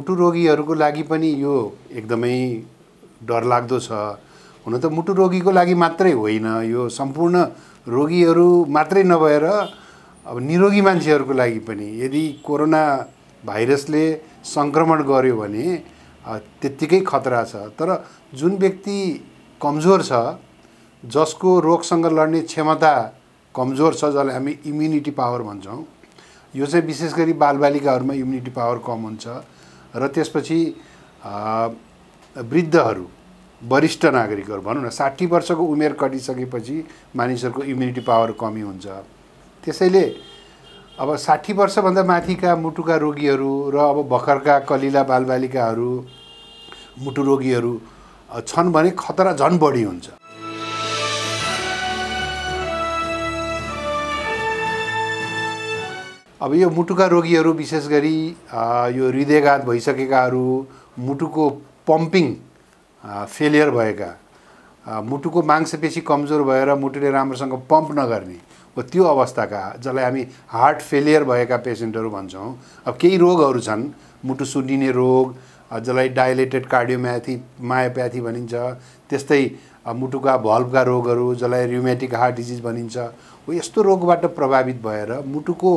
मुटु रोगीहरूको लागि पनि यो एकदमै डरलाग्दो छ हुन त मुटु रोगीको लागि मात्रै होइन यो सम्पूर्ण रोगीहरू मात्रै नभएर अब निरोगी मान्छेहरूको लागि पनि यदि कोरोना भाइरसले सङ्क्रमण गर्यो भने त्यत्तिकै खतरा छ तर जुन व्यक्ति कमजोर छ जसको रोगसँग लड्ने क्षमता कमजोर छ जसलाई हामी इम्युनिटी पावर भन्छौँ यो चाहिँ विशेष गरी बालबालिकाहरूमा इम्युनिटी पावर कम हुन्छ र त्यसपछि वृद्धहरू वरिष्ठ नागरिकहरू भनौँ न साठी वर्षको उमेर कटिसकेपछि मानिसहरूको इम्युनिटी पावर कमी हुन्छ त्यसैले अब साठी वर्षभन्दा माथिका मुटुका रोगीहरू र अब भर्खरका कलिला बालबालिकाहरू मुटु रोगीहरू छन् भने खतरा झन् बढी हुन्छ अब यो मुटुका रोगीहरू विशेष गरी यो हृदयघात भइसकेकाहरू मुटुको पम्पिङ फेलियर भएका मुटुको मांसपेशी कमजोर भएर मुटुले राम्रोसँग पम्प नगर्ने हो त्यो अवस्थाका जसलाई हामी हार्ट फेलियर भएका पेसेन्टहरू भन्छौँ अब केही रोगहरू छन् मुटु सुन्निने रोग जसलाई डाइलेटेड कार्डियोम्याथी मायोप्याथी भनिन्छ त्यस्तै मुटुका भल्भका रोगहरू जसलाई रिमेटिक हार्ट डिजिज भनिन्छ हो यस्तो रोगबाट प्रभावित भएर मुटुको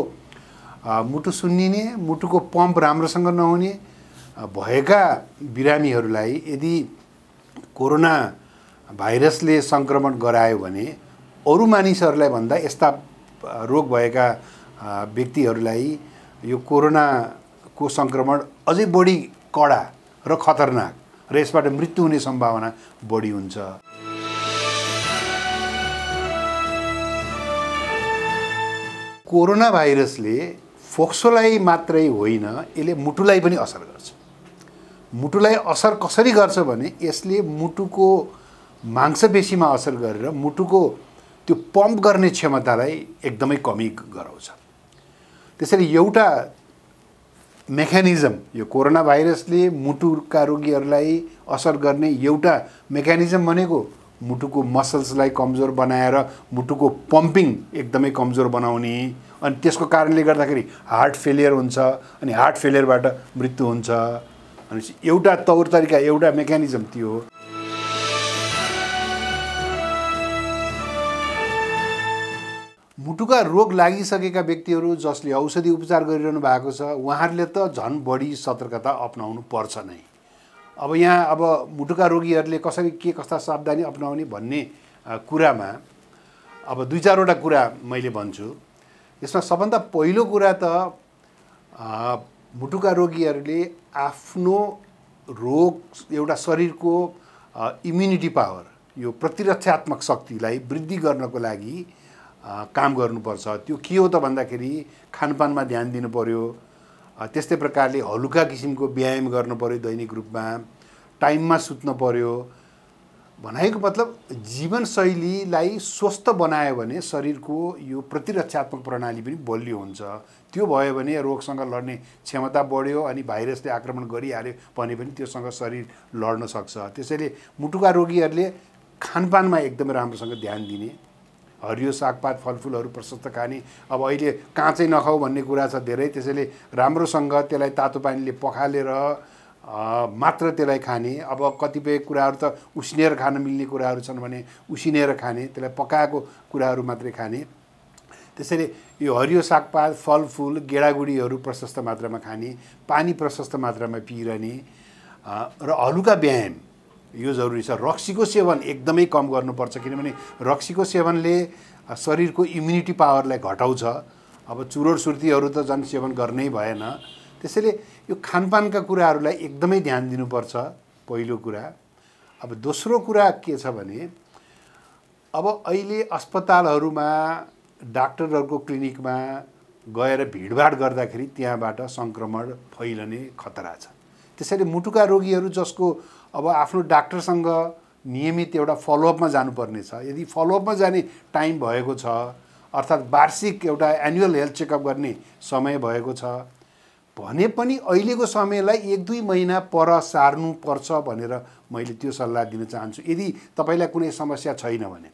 मुटु सुन्निने मुटुको पम्प राम्रोसँग नहुने भएका बिरामीहरूलाई यदि कोरोना भाइरसले सङ्क्रमण गरायो भने अरू मानिसहरूलाई भन्दा यस्ता रोग भएका व्यक्तिहरूलाई यो कोरोनाको सङ्क्रमण अझै बढी कडा र खतरनाक र यसबाट मृत्यु हुने सम्भावना बढी हुन्छ कोरोना भाइरसले फोक्सोलाई मात्रै होइन यसले मुटुलाई पनि असर गर्छ मुटुलाई असर कसरी गर्छ भने यसले मुटुको मांसपेसीमा असर गरेर मुटुको त्यो पम्प गर्ने क्षमतालाई एकदमै कमी गराउँछ त्यसरी एउटा मेकानिजम यो कोरोना भाइरसले मुटुका रोगीहरूलाई असर गर्ने एउटा मेकानिजम भनेको मुटुको मसल्सलाई कमजोर बनाएर मुटुको पम्पिङ एकदमै कमजोर बनाउने अनि त्यसको कारणले गर्दाखेरि हार्ट फेलियर हुन्छ अनि हार्ट फेलियरबाट मृत्यु हुन्छ भनेपछि एउटा तौर तरिका एउटा मेकानिजम त्यो हो मुटुका रोग लागिसकेका व्यक्तिहरू जसले औषधि उपचार गरिरहनु भएको छ उहाँहरूले त झन् बढी सतर्कता अप्नाउनु पर्छ नै अब यहाँ अब मुटुका रोगीहरूले कसरी के कस्ता सावधानी अप्नाउने भन्ने कुरामा अब दुई चारवटा कुरा मैले भन्छु यसमा सबभन्दा पहिलो कुरा त मुटुका रोगीहरूले आफ्नो रोग एउटा शरीरको इम्युनिटी पावर यो प्रतिरक्षात्मक शक्तिलाई वृद्धि गर्नको लागि काम गर्नुपर्छ त्यो के हो त भन्दाखेरि खानपानमा ध्यान दिनु पऱ्यो त्यस्तै प्रकारले हलुका किसिमको व्यायाम गर्नु पऱ्यो दैनिक रूपमा टाइममा सुत्नु पऱ्यो भनाइको मतलब जीवनशैलीलाई स्वस्थ बनायो भने शरीरको यो प्रतिरक्षात्मक प्रणाली पनि बलियो हुन्छ त्यो भयो भने रोगसँग लड्ने क्षमता बढ्यो अनि भाइरसले आक्रमण गरिहाल्यो भने पनि त्योसँग शरीर लड्न सक्छ त्यसैले मुटुका रोगीहरूले खानपानमा एकदमै राम्रोसँग ध्यान दिने हरियो सागपात फलफुलहरू प्रशस्त खाने अब अहिले काँचै नखाऊ भन्ने कुरा छ धेरै त्यसैले राम्रोसँग त्यसलाई तातो पानीले पखालेर मात्र त्यसलाई खाने अब कतिपय कुराहरू त उसिनेर खान मिल्ने कुराहरू छन् भने उसिनेर खाने त्यसलाई पकाएको कुराहरू मात्रै खाने त्यसैले यो हरियो सागपात फलफुल गेडागुडीहरू प्रशस्त मात्रामा खाने पानी प्रशस्त मात्रामा पिइरहने र हलुका व्यायाम यो जरुरी छ रक्सीको सेवन एकदमै कम गर्नुपर्छ किनभने रक्सीको सेवनले शरीरको इम्युनिटी पावरलाई घटाउँछ अब चुरोड सुर्तीहरू त झन् सेवन गर्नै भएन त्यसैले यो खानपानका कुराहरूलाई एकदमै ध्यान दिनुपर्छ पहिलो कुरा अब दोस्रो कुरा के छ भने अब अहिले अस्पतालहरूमा डाक्टरहरूको क्लिनिकमा गएर भिडभाड गर्दाखेरि त्यहाँबाट सङ्क्रमण फैलने खतरा छ त्यसैले मुटुका रोगीहरू जसको अब आफ्नो डाक्टरसँग नियमित एउटा फलोअपमा जानुपर्ने छ यदि फलोअपमा जाने टाइम भएको छ अर्थात् वार्षिक एउटा एन्युअल हेल्थ चेकअप गर्ने समय भएको छ भने पनि अहिलेको समयलाई एक दुई महिना पर पर्छ भनेर मैले त्यो सल्लाह दिन चाहन्छु यदि तपाईँलाई कुनै समस्या छैन भने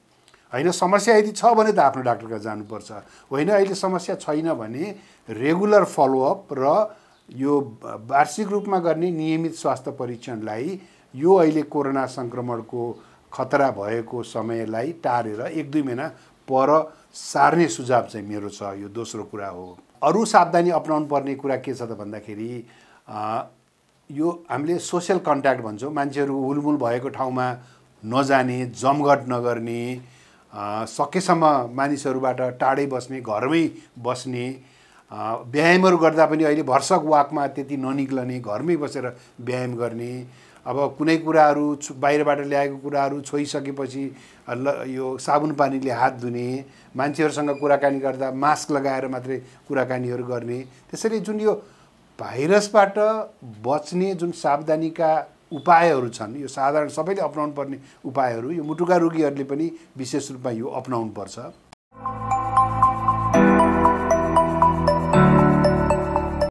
होइन समस्या यदि छ भने त आफ्नो डाक्टरका जानुपर्छ होइन अहिले समस्या छैन भने रेगुलर फलोअप र यो वार्षिक रूपमा गर्ने नियमित स्वास्थ्य परीक्षणलाई यो अहिले कोरोना सङ्क्रमणको खतरा भएको समयलाई टारेर एक दुई महिना पर सार्ने सुझाव चाहिँ मेरो छ यो दोस्रो कुरा हो अरू सावधानी अप्नाउनु पर्ने कुरा के छ त भन्दाखेरि यो हामीले सोसियल कन्ट्याक्ट भन्छौँ मान्छेहरू हुलमुल भएको ठाउँमा नजाने जमघट नगर्ने सकेसम्म मानिसहरूबाट टाढै बस्ने घरमै बस्ने व्यायामहरू गर्दा पनि अहिले भर्सक वाकमा त्यति ननिक्लने घरमै बसेर व्यायाम गर्ने अब कुनै कुराहरू बाहिरबाट ल्याएको कुराहरू छोइसकेपछि ल यो साबुन पानीले हात धुने मान्छेहरूसँग कुराकानी गर्दा मास्क लगाएर मात्रै कुराकानीहरू गर्ने त्यसरी जुन यो भाइरसबाट बच्ने जुन सावधानीका उपायहरू छन् यो साधारण सबैले अप्नाउनु पर्ने उपायहरू यो मुटुका रोगीहरूले पनि विशेष रूपमा यो पर्छ